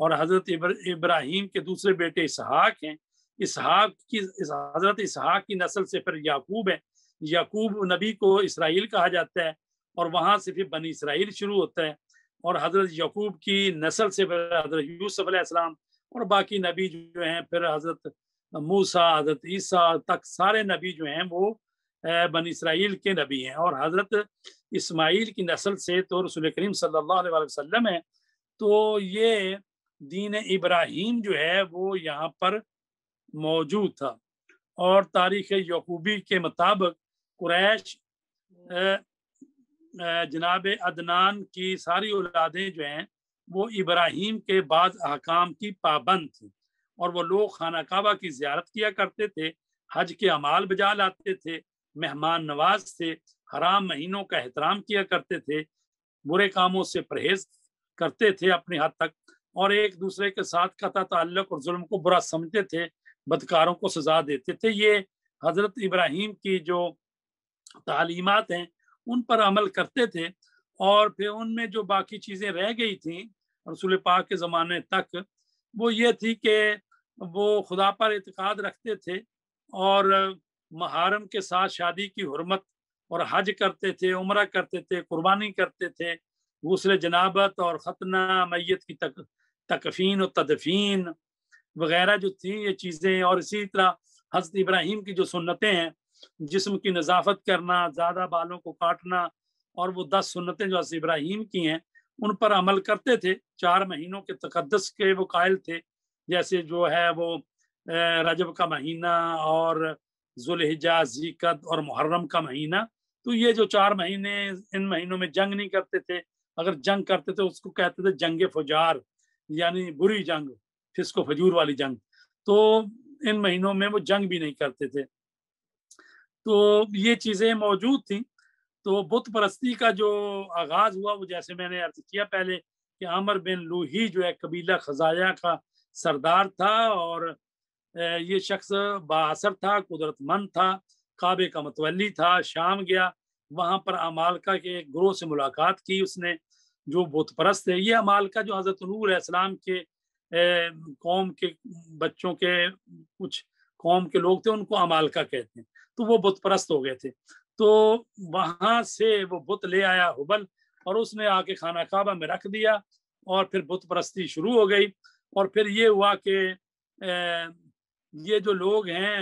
Speaker 1: और हज़रत इब्राहिम के दूसरे बेटे इसहाक हैं इसहाक की हज़रत इसहाक की नस्ल से फिर याकूब है याकूब नबी को इसराइल कहा जाता है और वहाँ से फिर बनी इसराइल शुरू होता है और हज़रत यकूब की नस्ल से फिर हज़रत यूसफ़ और बाकी नबी जो हैं फिर हज़रत मूसा हजरत ईसा तक सारे नबी जो हैं वो बन इसराइल के नबी हैं और हजरत इस्माइल की नस्ल से तो रसुल करीम सल्लल्लाहु वसलम है तो ये दीन इब्राहिम जो है वो यहाँ पर मौजूद था और तारीख यकूबी के मुताबिक कुरैश जनाब अदनान की सारी औलादें जो हैं वो इब्राहिम के बाद अहकाम की पाबंद थी और वो लोग खाना काबा की ज्यारत किया करते थे हज के अमाल बजा लाते थे मेहमान नवाज थे हराम महीनों का एहतराम किया करते थे बुरे कामों से परहेज करते थे अपने हद तक और एक दूसरे के साथ कथा तल्लक और जुल्म को बुरा समझते थे बदकारों को सजा देते थे ये हजरत इब्राहिम की जो तालीमत हैं उन पर अमल करते थे और फिर उनमें जो बाकी चीज़ें रह गई थी रसूल पाक के ज़माने तक वो ये थी कि वो खुदा पर इतकाद रखते थे और महारम के साथ शादी की हरमत और हज करते थे उम्र करते थे कुर्बानी करते थे दूसरे जनाबत और ख़तना मैत की तक तकफीन और तदफीन वगैरह जो थी ये चीज़ें और इसी तरह हजरत इब्राहिम की जो सुन्नतें हैं जिसम की नज़ाफत करना ज़्यादा बालों को काटना और वो दस सुन्नतें जो हजरत इब्राहिम की हैं उन पर अमल करते थे चार महीनों के तकदस के वो कायल थे जैसे जो है वो रजब का महीना और जुल्हिजा जीकत और मुहर्रम का महीना तो ये जो चार महीने इन महीनों में जंग नहीं करते थे अगर जंग करते थे उसको कहते थे जंग फजार यानी बुरी जंग फिसको फजूर वाली जंग तो इन महीनों में वो जंग भी नहीं करते थे तो ये चीज़ें मौजूद थी तो बुत परस्ती का जो आगाज़ हुआ वो जैसे मैंने अर्ज किया पहले कि आमर बिन लूही जो है कबीला खजाया का सरदार था और ये शख्स बासर था कुदरतमंद था काबे का मतवली था शाम गया वहाँ पर अमालका के एक ग्रोह से मुलाकात की उसने जो बुतप्रस्त थे है ये अमालका जो हज़रत नूर इस्लाम के कौम के बच्चों के कुछ कौम के लोग थे उनको अमालका कहते हैं तो वो बुत परस्त हो गए थे तो वहाँ से वो बुत ले आया हुबल और उसने आके खाना काबा में रख दिया और फिर बुतप्रस्ती शुरू हो गई और फिर ये हुआ कि ये जो लोग हैं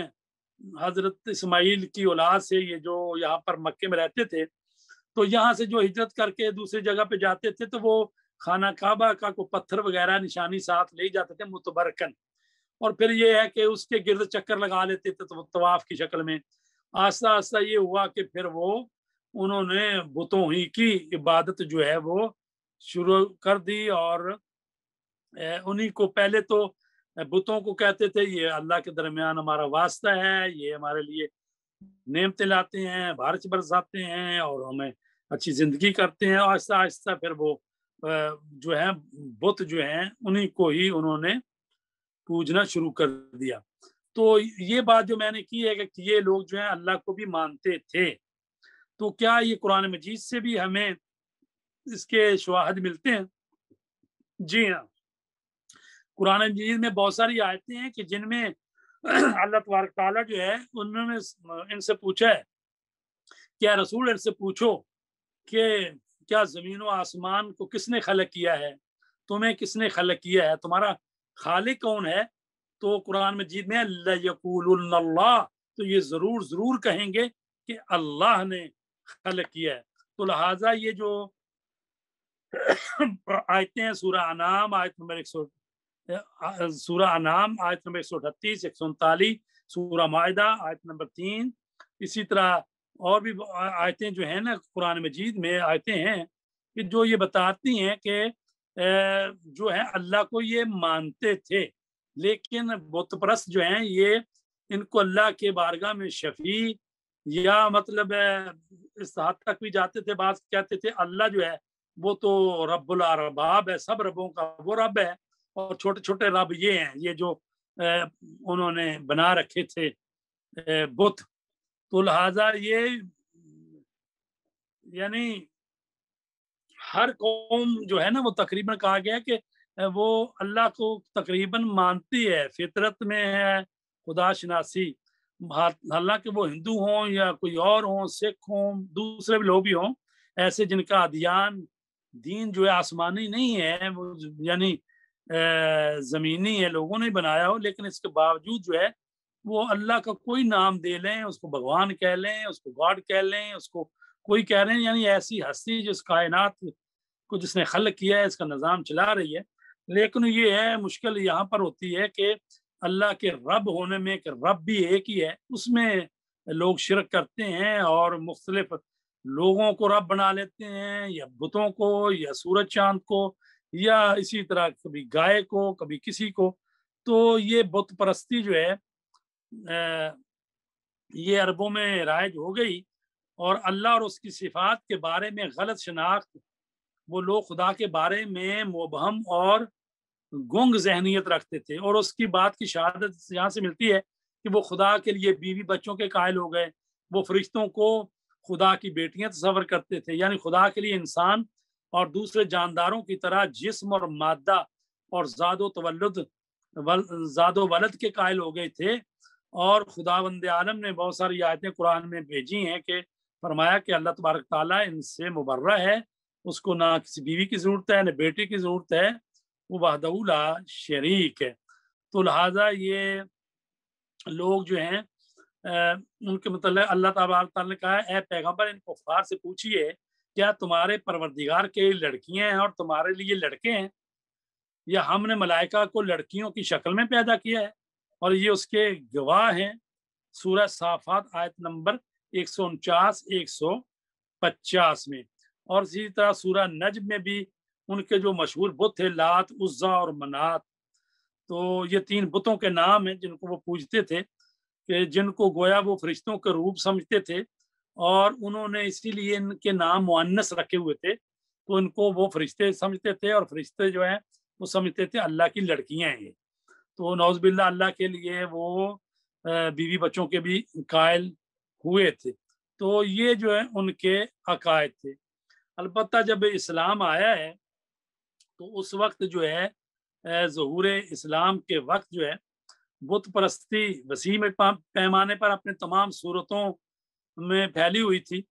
Speaker 1: हजरत इसमाइल की औलाद से ये जो यहाँ पर मक्के में रहते थे तो यहाँ से जो हिजरत करके दूसरी जगह पे जाते थे तो वो खाना काबा का को पत्थर वगैरह निशानी साथ ले जाते थे मुतबरकन और फिर ये है कि उसके गिरद चक्कर लगा लेते थे तो तवाफ की शक्ल में आस्ता आस्ता ये हुआ कि फिर वो उन्होंने बुतों ही की इबादत जो है वो शुरू कर दी और उन्हीं को पहले तो बुतों को कहते थे ये अल्लाह के दरमियान हमारा वास्ता है ये हमारे लिए नेम लाते हैं बारिश बरसाते हैं और हमें अच्छी जिंदगी करते हैं आहिस्ता आहिस्ता फिर वो जो है बुत जो है उन्हीं को ही उन्होंने पूजना शुरू कर दिया तो ये बात जो मैंने की है कि ये लोग जो है अल्लाह को भी मानते थे तो क्या ये कुरान मजीद से भी हमें इसके शवाहद मिलते हैं जी हाँ कुरान मजीद में बहुत सारी आयतें हैं कि जिनमें अल्लाह तबारक ताला जो है उन्होंने इनसे पूछा है क्या रसूल इनसे पूछो कि क्या ज़मीन व आसमान को किसने खलक किया है तुम्हें किसने खलक किया है तुम्हारा खालिक कौन है तो कुरान मजीद में अल्लाह तो ये ज़रूर ज़रूर कहेंगे कि अल्लाह ने खलक किया है तो लिहाजा ये जो आयतें सूर्य अनाम आयत नंबर एक सौ सूरा अनाम आयत नंबर एक सौ अठतीस एक सौ उनतालीस सूरा माहा आयत नंबर तीन इसी तरह और भी आयतें जो है ना कुरान मजीद में आयतें हैं कि जो ये बताती हैं कि जो है अल्लाह को ये मानते थे लेकिन बुतप्रस्त जो हैं ये इनको अल्लाह के बारगाह में शफी या मतलब इस हद तक भी जाते थे बात कहते थे अल्लाह जो है वो तो रबुल रबाब है सब रबों का वो रब है और छोटे छोटे रब ये हैं ये जो उन्होंने बना रखे थे बुत तो लिहाजा ये यानी हर कौम जो है ना वो तकरीबन कहा गया कि वो अल्लाह को तकरीबन मानती है फितरत में है खुदा शनासी हालांकि वो हिंदू हों या कोई और हों सिख हों दूसरे भी लोग भी हों ऐसे जिनका अध्ययन दीन जो है आसमानी नहीं है वो यानी ज़मीनी है लोगों ने बनाया हो लेकिन इसके बावजूद जो है वो अल्लाह का कोई नाम दे लें उसको भगवान कह लें उसको गॉड कह लें उसको कोई कह रहे हैं यानी ऐसी हस्ती जिस कायनात को जिसने खल किया है इसका निज़ाम चला रही है लेकिन ये है मुश्किल यहाँ पर होती है कि अल्लाह के रब होने में कि रब भी एक ही है उसमें लोग शिरक करते हैं और मुख्तलिफ लोगों को रब बना लेते हैं या बुतों को या सूरज चांद को या इसी तरह कभी गाय को कभी किसी को तो ये बुत परस्ती जो है ये अरबों में राइज हो गई और अल्लाह और उसकी सिफात के बारे में गलत शनाख्त वो लोग खुदा के बारे में मुबहम और गुंग जहनीत रखते थे और उसकी बात की शहादत यहाँ से मिलती है कि वो खुदा के लिए बीवी बच्चों के कायल हो गए वो फरिश्तों को खुदा की बेटियां तस्वर करते थे यानी खुदा के लिए इंसान और दूसरे जानदारों की तरह जिस्म और मादा और जादो तवलुद जादो वलद के कायल हो गए थे और खुदा बंद आलम ने बहुत सारी आयतें कुरान में भेजी हैं कि फरमाया कि अल्लाह तबारक ताली इनसे मुबर्रा है उसको ना किसी बीवी की ज़रूरत है ना बेटे की ज़रूरत है वो वहदउला शरीक है तो लिहाजा ये लोग जो हैं उनके मतलब अल्लाह तबारक ने कहा है ए पैगम्बर इन कुफार से पूछिए क्या तुम्हारे परवरदिगार के लड़कियां हैं और तुम्हारे लिए लड़के हैं या हमने मलाइका को लड़कियों की शक्ल में पैदा किया है और ये उसके गवाह हैं सूरह साफात आयत नंबर एक सौ उनचास एक सौ पचास में और इसी तरह सूरह नजब में भी उनके जो मशहूर बुत थे लात उज्जा और मनात तो ये तीन बुतों के नाम हैं जिनको वो पूजते थे कि जिनको गोया वो फरिश्तों के रूप समझते थे और उन्होंने इसीलिए इनके नाम मुआनस रखे हुए थे तो इनको वो फरिश्ते समझते थे और फरिश्ते जो हैं वो समझते थे अल्लाह की लड़कियां हैं ये तो नौजबिल्ला अल्लाह के लिए वो बीवी बच्चों के भी कायल हुए थे तो ये जो है उनके अकायद थे अलबत् जब इस्लाम आया है तो उस वक्त जो है जहूर इस्लाम के वक्त जो है बुत परस्ती वसी में पैमाने पर अपने तमाम सूरतों में फैली हुई थी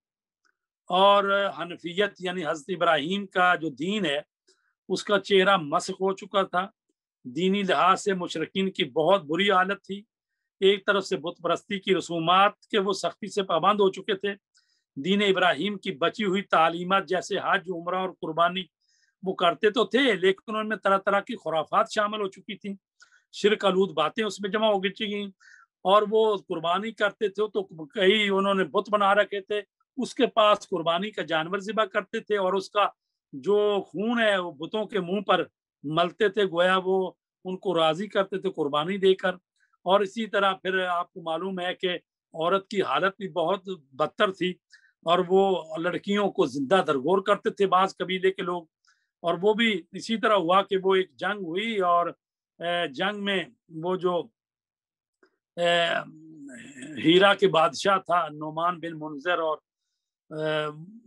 Speaker 1: और हनफियत यानी हजरत इब्राहिम का जो दीन है उसका चेहरा मस्क हो चुका था दीनी लिहाज से मुशरकिन की बहुत बुरी हालत थी एक तरफ से बुत परस्ती की रसूमात के वो सख्ती से पाबंद हो चुके थे दीन इब्राहिम की बची हुई तालीमत जैसे हाज उम्र और कुर्बानी वो करते तो थे लेकिन उनमें तरह तरह की खुराफात शामिल हो चुकी थी शिरकलूद बातें उसमें जमा हो गई गई और वो कुर्बानी करते थे तो कई उन्होंने बुत बना रखे थे उसके पास कुर्बानी का जानवर जिबा करते थे और उसका जो खून है वो बुतों के मुंह पर मलते थे गोया वो उनको राजी करते थे कुर्बानी देकर और इसी तरह फिर आपको मालूम है कि औरत की हालत भी बहुत बदतर थी और वो लड़कियों को जिंदा दरगोर करते थे बाज कबीले के लोग और वो भी इसी तरह हुआ कि वो एक जंग हुई और जंग में वो जो हीरा के बादशाह था नुमान बिन मुंजर और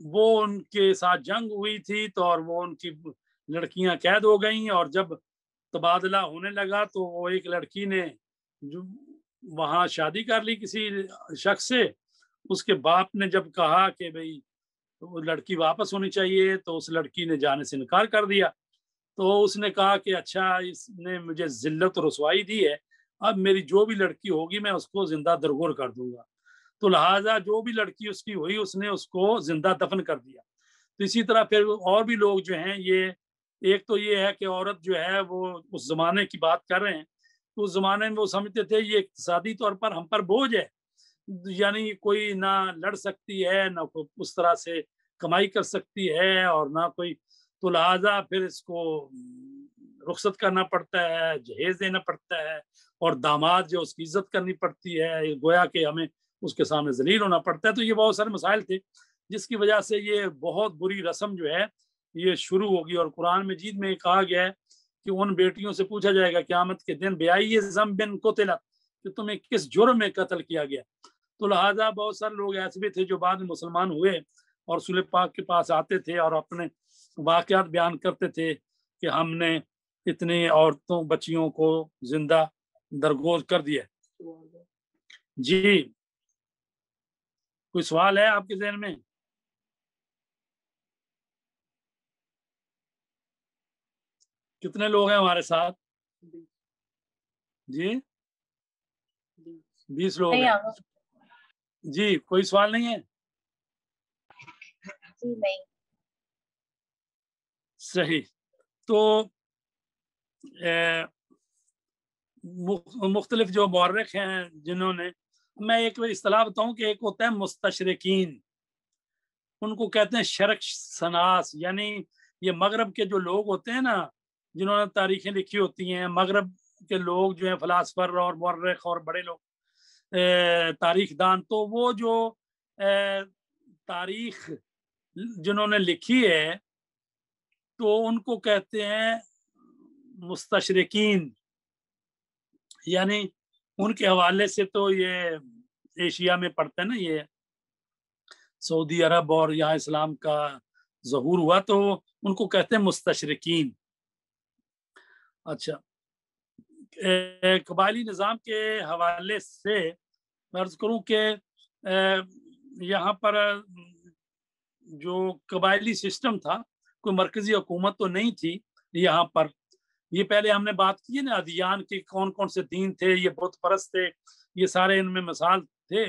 Speaker 1: वो उनके साथ जंग हुई थी तो और वो उनकी लड़कियां कैद हो गई और जब तबादला होने लगा तो वो एक लड़की ने जो वहाँ शादी कर ली किसी शख्स से उसके बाप ने जब कहा कि भाई वो लड़की वापस होनी चाहिए तो उस लड़की ने जाने से इनकार कर दिया तो उसने कहा कि अच्छा इसने मुझे जिल्लत रसवाई दी है अब मेरी जो भी लड़की होगी मैं उसको जिंदा दरगोर कर दूंगा तो लिहाजा जो भी लड़की उसकी हुई उसने उसको जिंदा दफन कर दिया तो इसी तरह फिर और भी लोग जो हैं ये एक तो ये है कि औरत जो है वो उस ज़माने की बात कर रहे हैं तो उस ज़माने में वो समझते थे ये इकतदी तौर पर हम पर बोझ है यानी कोई ना लड़ सकती है ना उस तरह से कमाई कर सकती है और ना कोई तो लिहाजा फिर इसको रुख्सत करना पड़ता है जहेज देना पड़ता है और दामाद जो उसकी इज्जत करनी पड़ती है गोया कि हमें उसके सामने जलील होना पड़ता है तो ये बहुत सारे मसाइल थे जिसकी वजह से ये बहुत बुरी रस्म जो है ये शुरू होगी और कुरान मजीद में कहा गया है कि उन बेटियों से पूछा जाएगा क्यामत के दिन ब्याई जम बिन को तिला कि तुम्हें किस जुर्म में कत्ल किया गया तो लिहाजा बहुत सारे लोग ऐसे भी थे जो बाद में मुसलमान हुए और सुल पाक के पास आते थे और अपने वाक़ बयान करते थे कि हमने इतनी औरतों बच्चियों को जिंदा दरगोज कर दिया जी कोई सवाल है आपके जहन में कितने लोग हैं हमारे साथ जी बीस लोग हैं जी कोई सवाल नहीं है जी नहीं सही तो मुख्तलिफ जो मौरख हैं जिन्होंने मैं एक असलाह बताऊँ कि एक होता है मुस्तशरकिन उनको कहते हैं शरक सनास यानी ये मगरब के जो लोग होते हैं ना जिन्होंने तारीखें लिखी होती हैं मगरब के लोग जो हैं फलासफर और मौरख और बड़े लोग तारीख दान तो वो जो तारीख जिन्होंने लिखी है तो उनको कहते हैं मुस्तशरकिन यानी उनके हवाले से तो ये एशिया में पड़ते हैं ना ये सऊदी अरब और यहाँ इस्लाम का जहूर हुआ तो उनको कहते हैं मुस्तशरकिन अच्छा कबायली निज़ाम के हवाले से अर्ज करूँ कि यहाँ पर जो कबायली सिस्टम था कोई मरकजी हुकूमत तो नहीं थी यहाँ पर ये पहले हमने बात की है ना अधियान के कौन कौन से दीन थे ये बहुत परस्त थे ये सारे इनमें मिसाल थे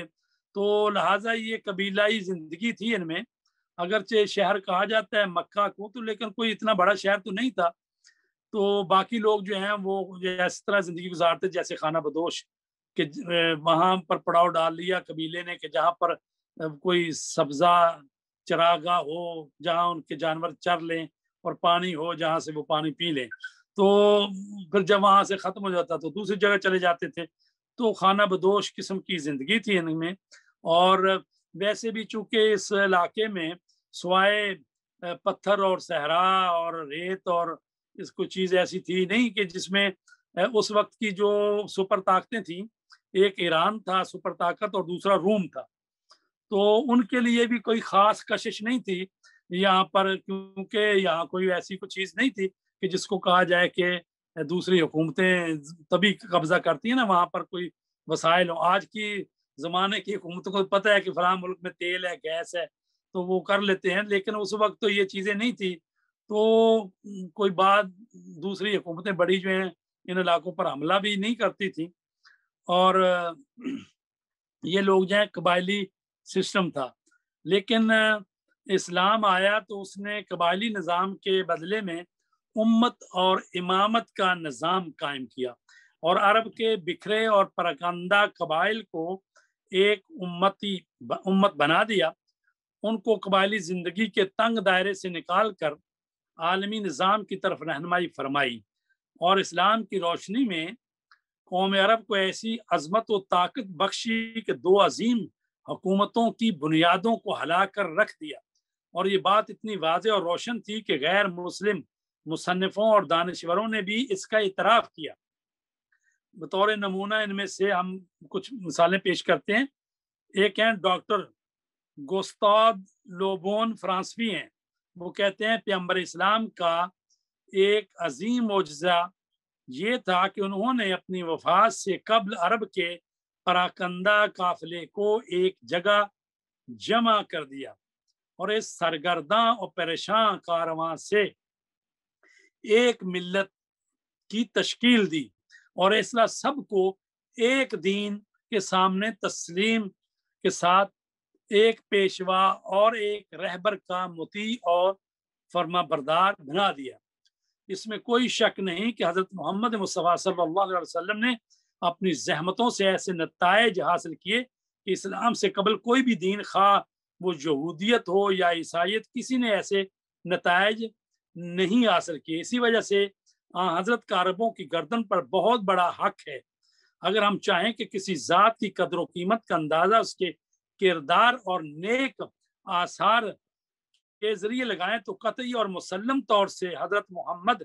Speaker 1: तो लिहाजा ये कबीलाई जिंदगी थी इनमें अगरचे शहर कहा जाता है मक्का को तो लेकिन कोई इतना बड़ा शहर तो नहीं था तो बाकी लोग जो हैं वो इस तरह जिंदगी गुजारते जैसे खाना बदोश के वहां पर पड़ाव डाल लिया कबीले ने कि जहाँ पर कोई सब्जा चरागा हो जहाँ उनके जानवर चर लें और पानी हो जहाँ से वो पानी पी लें तो फिर जब वहाँ से ख़त्म हो जाता तो दूसरी जगह चले जाते थे तो खाना बदोश किस्म की ज़िंदगी थी इनमें और वैसे भी चूंकि इस इलाके में सवाए पत्थर और सहरा और रेत और इस चीज़ ऐसी थी नहीं कि जिसमें उस वक्त की जो सुपर ताकतें थी एक ईरान था सुपर ताकत और दूसरा रूम था तो उनके लिए भी कोई ख़ास कशिश नहीं थी यहाँ पर क्योंकि यहाँ कोई ऐसी कोई चीज़ नहीं थी कि जिसको कहा जाए कि दूसरी हुकूमतें तभी कब्जा करती हैं ना वहाँ पर कोई वसाइल हो आज की ज़माने की हुकूमतों को पता है कि फलां मुल्क में तेल है गैस है तो वो कर लेते हैं लेकिन उस वक्त तो ये चीज़ें नहीं थी तो कोई बात दूसरी हुकूमतें बड़ी जो हैं इन इलाकों पर हमला भी नहीं करती थी और ये लोग जो है कबायली सिस्टम था लेकिन इस्लाम आया तो उसने कबायली निज़ाम के बदले में उम्मत और इमामत का निज़ाम कायम किया और अरब के बिखरे और परकंदा कबाइल को एक उम्मती उम्मत बना दिया उनको कबायली ज़िंदगी के तंग दायरे से निकाल कर आलमी निज़ाम की तरफ रहनमाई फरमाई और इस्लाम की रोशनी में कौम अरब को ऐसी अजमत व ताकत बख्शी के दो अजीम हुकूमतों की बुनियादों को हला कर रख दिया और ये बात इतनी वाज और रोशन थी कि गैर मुस्लिम मुसनफ़ों और दानश्वरों ने भी इसका इतराफ़ किया बतौर नमूना इनमें से हम कुछ मिसालें पेश करते हैं एक हैं डॉक्टर गोस्ताद लोबोन फ्रांसवी हैं वो कहते हैं पैम्बर इस्लाम का एक अजीम मुजजा ये था कि उन्होंने अपनी वफात से कबल अरब के पराकंदा काफिले को एक जगह जमा कर दिया और इस सरगर्दा और परेशान कारवां से एक मिलत की तश्कील दी और इसला सबको एक दीन के सामने तस्लीम के साथ एक पेशवा और एक रहबर का मुती और फर्मा बरदार बना दिया इसमें कोई शक नहीं कि हज़रत मोहम्मद मुस्तफ़ा वसल्लम ने अपनी जहमतों से ऐसे नतज हासिल किए कि इस्लाम से कबल कोई भी दीन खा वो यहूदियत हो या ईसाइत किसी ने ऐसे नतज नहीं हासिल किए इसी वजह से हजरत का अरबों की गर्दन पर बहुत बड़ा हक है अगर हम चाहें कि किसी ज़ात की कदर कीमत का अंदाज़ा उसके किरदार और नेक आसार के जरिए लगाएं तो कतई और मुसलम तौर से हजरत मोहम्मद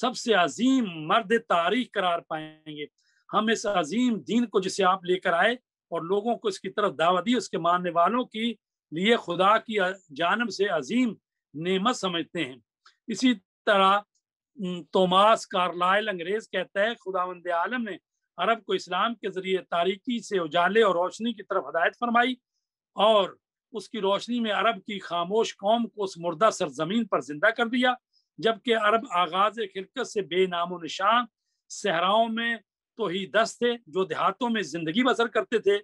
Speaker 1: सबसे अजीम मर्द तारीख करार पाएंगे हम इस अजीम दीन को जिसे आप लेकर आए और लोगों को इसकी तरफ दावत दी उसके मानने वालों की लिए खुदा की जानब से अजीम नेमत समझते हैं इसी तरह तोमास कार्लाइल अंग्रेज कहता है खुदावंद आलम ने अरब को इस्लाम के जरिए तारीकी से उजाले और रोशनी की तरफ हदायत फरमाई और उसकी रोशनी में अरब की खामोश कौम को उस मुर्दा सरजमीन पर जिंदा कर दिया जबकि अरब आगाज खिरकत से बेनामो निशान सहराओं में तो ही दस थे जो देहातों में जिंदगी बसर करते थे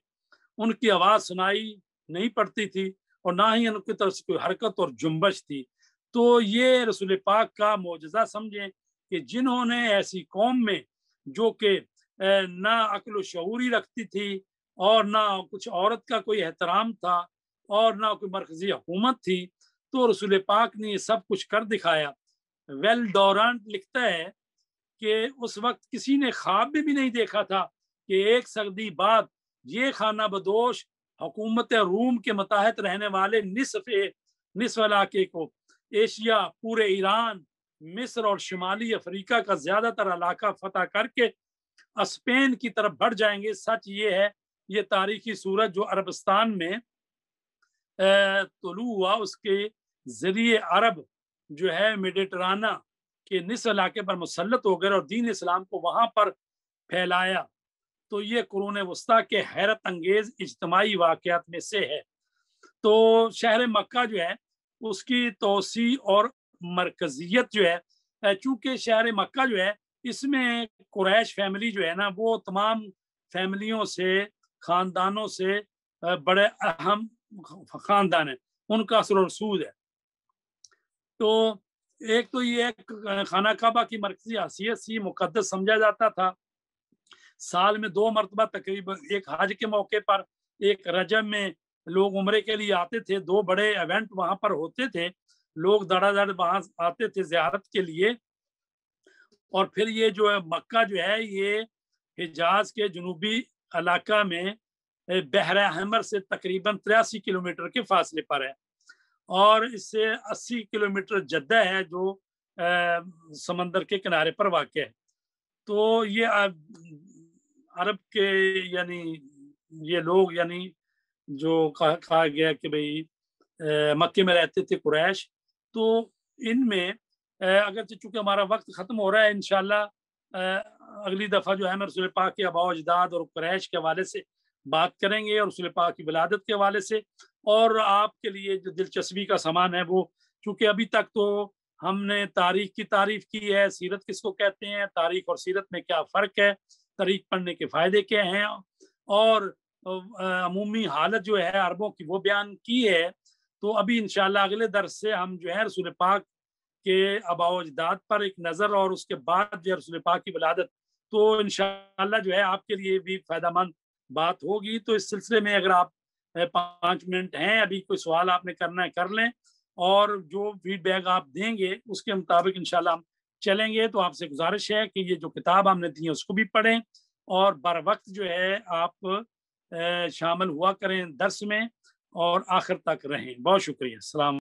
Speaker 1: उनकी आवाज़ सुनाई नहीं पड़ती थी और ना ही उनकी तरफ से कोई हरकत और जुम्बश थी तो ये रसूल पाक का मुजजा समझें कि जिन्होंने ऐसी कौम में जो कि ना अकल शहूरी रखती थी और ना कुछ औरत का कोई एहतराम था और ना कोई मरकजी हुकूमत थी तो रसूल पाक ने ये सब कुछ कर दिखाया वेल दौरान लिखता है कि उस वक्त किसी ने ख्वाब में भी नहीं देखा था कि एक सदी बाद ये खाना बदोश हुकूमत रूम के मताहत रहने वाले निसफ निसफ इलाके को एशिया पूरे ईरान मिस्र और शिमाली अफ्रीका का ज्यादातर इलाका फतह करके स्पेन की तरफ बढ़ जाएंगे सच ये है ये तारीखी सूरत जो अरबस्तान में तुलू हुआ उसके जरिए अरब जो है मेडिटराना के निस इलाके पर मुसलत हो गए और दीन इस्लाम को वहां पर फैलाया तो ये कुरून वस्ता के हैरत अंगेज इजतमाही वाकत में से है तो शहर मक्का जो है उसकी तोसी और मरकजियत जो है चूँकि शहर मक्का जो है इसमें क्रैश फैमिली जो है ना वो तमाम फैमिलियों से ख़ानदानों से बड़े अहम ख़ानदान है उनका असर रसूद है तो एक तो ये खाना काबा की मरकजी हसीियत सी मुकदस समझा जाता था साल में दो मरतबा तकरीबन एक हज के मौके पर एक रजब में लोग उम्र के लिए आते थे दो बड़े इवेंट वहां पर होते थे लोग दड़ वहां आते थे जियारत के लिए और फिर ये जो है मक्का जो है ये हिजाज के जनूबी इलाका में बहरा हमर से तकरीबन तिरासी किलोमीटर के फासले पर है और इससे 80 किलोमीटर जद्दा है जो आ, समंदर के किनारे पर वाक़ है तो ये अरब के यानी ये लोग यानी जो कहा, गया कि भाई मक्के में रहते थे कुरैश तो इनमें अगर चूंकि हमारा वक्त ख़त्म हो रहा है इनशाला अगली दफ़ा जो है मैं रसुल पाक के अबाव अजदाद और क्रैश के हवाले से बात करेंगे और रसुल पाक की विलादत के हवाले से और आपके लिए जो दिलचस्पी का सामान है वो चूँकि अभी तक तो हमने तारीख की तारीफ की है सीरत किसको कहते हैं तारीख और सीरत में क्या फ़र्क है तारीख पढ़ने के फ़ायदे क्या हैं और तो, अमूमी हालत जो है अरबों की वो बयान की है तो अभी इनशाला अगले दर से हम जो है रसूल पाक के अबावजदाद पर एक नज़र और उसके बाद जो है रसूल पाक की वलादत तो इनशाला जो है आपके लिए भी फायदा मंद बात होगी तो इस सिलसिले में अगर आप पाँच मिनट हैं अभी कोई सवाल आपने करना है कर लें और जो फीडबैक आप देंगे उसके मुताबिक इनशाला हम चलेंगे तो आपसे गुजारिश है कि ये जो किताब हमने दी है उसको भी पढ़ें और बर वक्त जो है आप शामिल हुआ करें दर्श में और आखिर तक रहें बहुत शुक्रिया सलाम